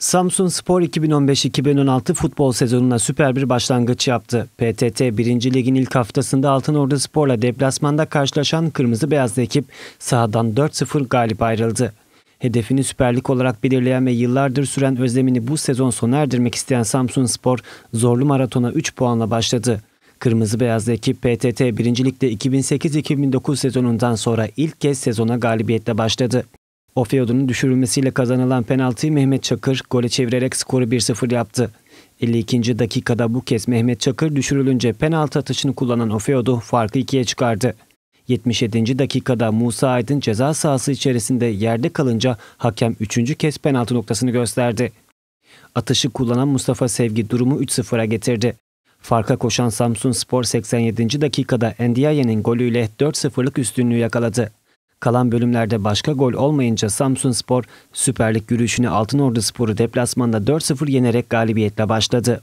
Samsun Spor 2015-2016 futbol sezonuna süper bir başlangıç yaptı. PTT 1. Lig'in ilk haftasında Altınordu Spor'la deplasmanda karşılaşan Kırmızı Beyazlı ekip sahadan 4-0 galip ayrıldı. Hedefini Süper Lig olarak belirleyen ve yıllardır süren özlemini bu sezon sona erdirmek isteyen Samsun Spor zorlu maratona 3 puanla başladı. Kırmızı Beyazlı ekip PTT 1. Lig'de 2008-2009 sezonundan sonra ilk kez sezona galibiyetle başladı. Ofeodu'nun düşürülmesiyle kazanılan penaltıyı Mehmet Çakır gole çevirerek skoru 1-0 yaptı. 52. dakikada bu kez Mehmet Çakır düşürülünce penaltı atışını kullanan Ofeodu farkı ikiye çıkardı. 77. dakikada Musa Aydın ceza sahası içerisinde yerde kalınca hakem 3. kez penaltı noktasını gösterdi. Atışı kullanan Mustafa Sevgi durumu 3-0'a getirdi. Farka koşan Samsun Spor 87. dakikada Endiaye'nin golüyle 4-0'lık üstünlüğü yakaladı. Kalan bölümlerde başka gol olmayınca Samsun Spor Süper Lig yürüyüşüne Altınordu Sporu deplasmanda 4-0 yenerek galibiyetle başladı.